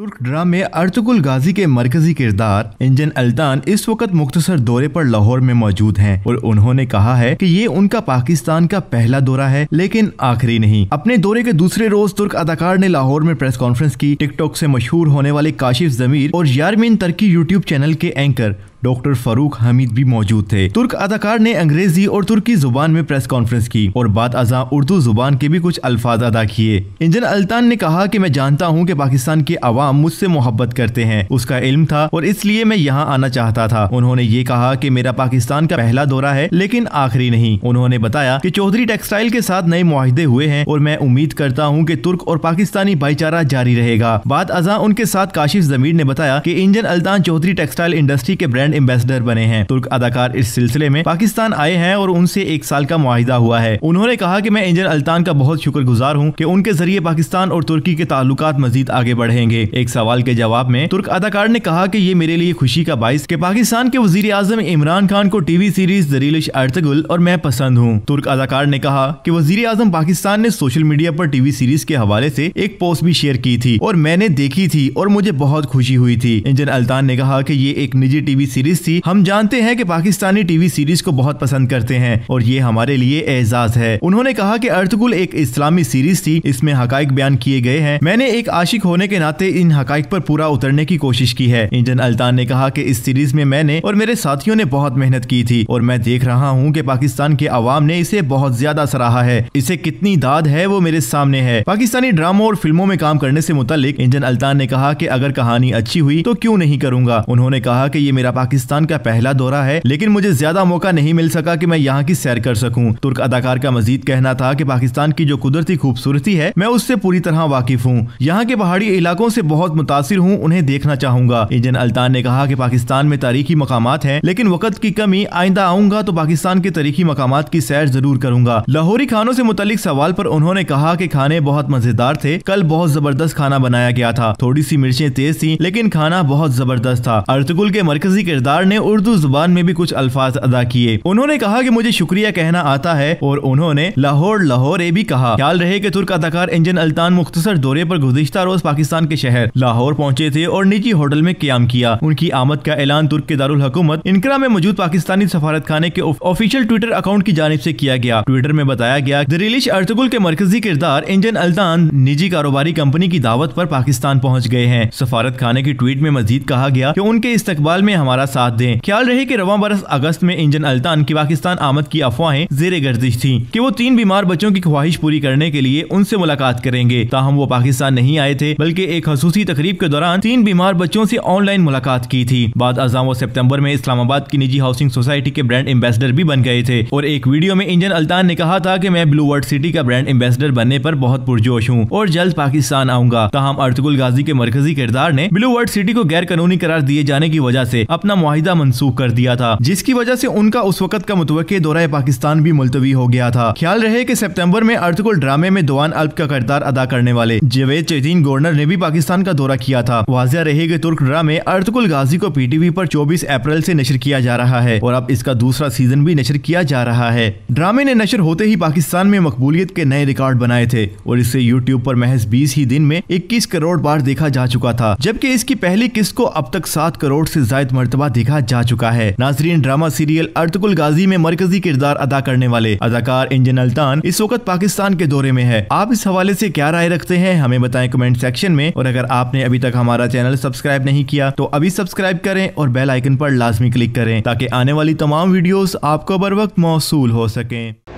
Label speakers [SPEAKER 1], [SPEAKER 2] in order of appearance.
[SPEAKER 1] तुर्क ड्रामे अर्तगुल गाजी के मरकजी किरदार इंजन अल्तान इस वक्त मुख्तसर दौरे पर लाहौर में मौजूद हैं और उन्होंने कहा है कि ये उनका पाकिस्तान का पहला दौरा है लेकिन आखिरी नहीं अपने दौरे के दूसरे रोज तुर्क अदाकार ने लाहौर में प्रेस कॉन्फ्रेंस की टिकटॉक से मशहूर होने वाले काशिफ जमीर और यारमीन तर्की यूट्यूब चैनल के एंकर डॉक्टर फारूक हमीद भी मौजूद थे तुर्क अदाकार ने अंग्रेजी और तुर्की जुबान में प्रेस कॉन्फ्रेंस की और बाद अजा उर्दू जुबान के भी कुछ अल्फाज अदा किए इंजन अल्तान ने कहा की मैं जानता हूँ की पाकिस्तान के अवाम मुझसे मोहब्बत करते हैं उसका इल्म था और इसलिए मैं यहाँ आना चाहता था उन्होंने ये कहा की मेरा पाकिस्तान का पहला दौरा है लेकिन आखिरी नहीं उन्होंने बताया की चौधरी टेक्सटाइल के साथ नए माहदे हुए हैं और मैं उम्मीद करता हूँ की तुर्क और पाकिस्तानी भाईचारा जारी रहेगा बाद अजा उनके साथ काशिफ जमीर ने बताया की इंजन अल्तान चौधरी टेक्सटाइल इंडस्ट्री के ब्रांड ब्रांड एम्बेसडर बने हैं तुर्क अदाकार इस सिलसिले में पाकिस्तान आए हैं और उनसे एक साल का मुआदा हुआ है उन्होंने कहा की मैं इंजन अल्तान का बहुत गुजार हूँ की उनके जरिए पाकिस्तान और तुर्की के ताल्लुक मजीद आगे बढ़ेंगे एक सवाल के जवाब में तुर्क अदाकार ने कहा की ये मेरे लिए खुशी का बायस की पाकिस्तान के वजीर आजम इमरान खान को टीवी सीरीज दरीलिश अर्तगुल और मैं पसंद हूँ तुर्क अदाकार ने कहा की वजीर आजम पाकिस्तान ने सोशल मीडिया आरोप टीवी सीरीज के हवाले ऐसी एक पोस्ट भी शेयर की थी और मैंने देखी थी और मुझे बहुत खुशी हुई थी इंजन अल्तान ने कहा कि ये एक निजी टीवी सीरीज थी हम जानते हैं कि पाकिस्तानी टीवी सीरीज को बहुत पसंद करते हैं और ये हमारे लिए एजाज है उन्होंने कहा कि अर्थगुल एक इस्लामी सीरीज थी इसमें हकाइक बयान किए गए हैं मैंने एक आशिक होने के नाते इन हकाइक पर पूरा उतरने की कोशिश की है इंजन अल्तान ने कहा कि इस सीरीज में मैंने और मेरे साथियों ने बहुत मेहनत की थी और मैं देख रहा हूँ की पाकिस्तान के अवाम ने इसे बहुत ज्यादा सराहा है इसे कितनी दाद है वो मेरे सामने है पाकिस्तानी ड्रामो और फिल्मों में काम करने ऐसी मुतल इंजन अल्तान ने कहा की अगर कहानी अच्छी हुई तो क्यूँ नहीं करूंगा उन्होंने कहा की ये मेरा पाकिस्तान का पहला दौरा है लेकिन मुझे ज्यादा मौका नहीं मिल सका कि मैं यहाँ की सैर कर सकूँ तुर्क अदाकार का मजीद कहना था कि पाकिस्तान की जो कुदरती खूबसूरती है मैं उससे पूरी तरह वाकिफ हूँ यहाँ के पहाड़ी इलाकों से बहुत मुतासर हूँ उन्हें देखना चाहूंगा इंजन अल्तान ने कहा कि पाकिस्तान में तारीखी मकाम है लेकिन वक्त की कमी आइंदा आऊंगा तो पाकिस्तान के तारीखी मकाम की सैर जरूर करूंगा लाहौरी खानों से मुतलिक सवाल पर उन्होंने कहा कि खाने बहुत मजेदार थे कल बहुत जबरदस्त खाना बनाया गया था थोड़ी सी मिर्चें तेज थी लेकिन खाना बहुत जबरदस्त था अर्तगुल के मरकजी के किरदार ने उर्दू जुबान में भी कुछ अल्फाज अदा किए उन्होंने कहा की मुझे शुक्रिया कहना आता है और उन्होंने लाहौर ए भी कहा ख्याल रहे की तुर्क अदाकार इंजन अल्तान मुख्तर दौरे पर गुजश्ता रोज पाकिस्तान के शहर लाहौर पहुंचे थे और निजी होटल में क्याम किया उनकी आमद का ऐलान तुर्क के दारुल हकूमत इनकरा में मौजूद पाकिस्तानी सफारत खाने के ऑफिशियल ट्विटर अकाउंट की जानब ऐसी किया गया ट्विटर में बताया गया दरीलिश अर्तगुल के मरकजी किरदार इंजन अल्तान निजी कारोबारी कंपनी की दावत आरोप पाकिस्तान पहुँच गए हैं सफारत खाने की ट्वीट में मजीद कहा गया की उनके इस्तेबाल में हमारा साथ दें ख्याल रहे कि रवा बरस अगस्त में इंजन अल्तान की पाकिस्तान आमद की अफवाहें जेर गर्दिश थी कि वो तीन बीमार बच्चों की ख्वाहिश पूरी करने के लिए उनसे मुलाकात करेंगे ताहम वो पाकिस्तान नहीं आए थे बल्कि एक खसूसी तकरीब के दौरान तीन बीमार बच्चों से ऑनलाइन मुलाकात की थी बाद अजाम वो सितम्बर में इस्लामाबाद की निजी हाउसिंग सोसाइटी के ब्रांड एम्बेसडर भी बन गए थे और एक वीडियो में इंजन अल्तान ने कहा था की मैं ब्लू वर्ल्ड सिटी का ब्रांड एम्बेसडर बनने पर बहुत पुरजोश हूँ और जल्द पाकिस्तान आऊंगा ताहम अर्तगुल गाजी के मरकजी किरदार ने ब्लू वर्ल्ड सिटी को गैर कानूनी करार दिए जाने की वजह ऐसी अपना माहिदा मनसूख कर दिया था जिसकी वजह से उनका उस वक्त का मुतवक़ दौरा पाकिस्तान भी मुलतवी हो गया था ख्याल रहे की सेप्तम्बर में अर्थकुल ड्रामे में दोवान अल्प का करदार अदा करने वाले जवेद चैतीन गवर्नर ने भी पाकिस्तान का दौरा किया था वाजिया रहे कि तुर्क ड्रामे अर्थकुल गाजी को पीटीवी पर 24 अप्रैल से नशर किया जा रहा है और अब इसका दूसरा सीजन भी नशर किया जा रहा है ड्रामे ने नशर होते ही पाकिस्तान में मकबूलियत के नए रिकॉर्ड बनाए थे और इसे यूट्यूब पर महज बीस ही दिन में इक्कीस करोड़ बार देखा जा चुका था जबकि इसकी पहली किस्त को अब तक सात करोड़ ऐसी जायद मरतबा मरतबा देखा जा चुका है नाजरीन ड्रामा सीरियल अर्तकुल गाजी में मरकजी किरदार अदा करने वाले अदाकार इंजन अल्तान इस वक्त पाकिस्तान के दौरे में है आप इस हवाले ऐसी क्या राय रखते हैं हमें बताए कमेंट सेक्शन में और अगर आपने अभी तक हमारा चैनल सब्सक्राइब नहीं किया तो अभी सब्सक्राइब करें और बेल आइकन आरोप लाजमी क्लिक करें ताकि आने वाली तमाम वीडियो आपको बर वक्त मौसू हो सकें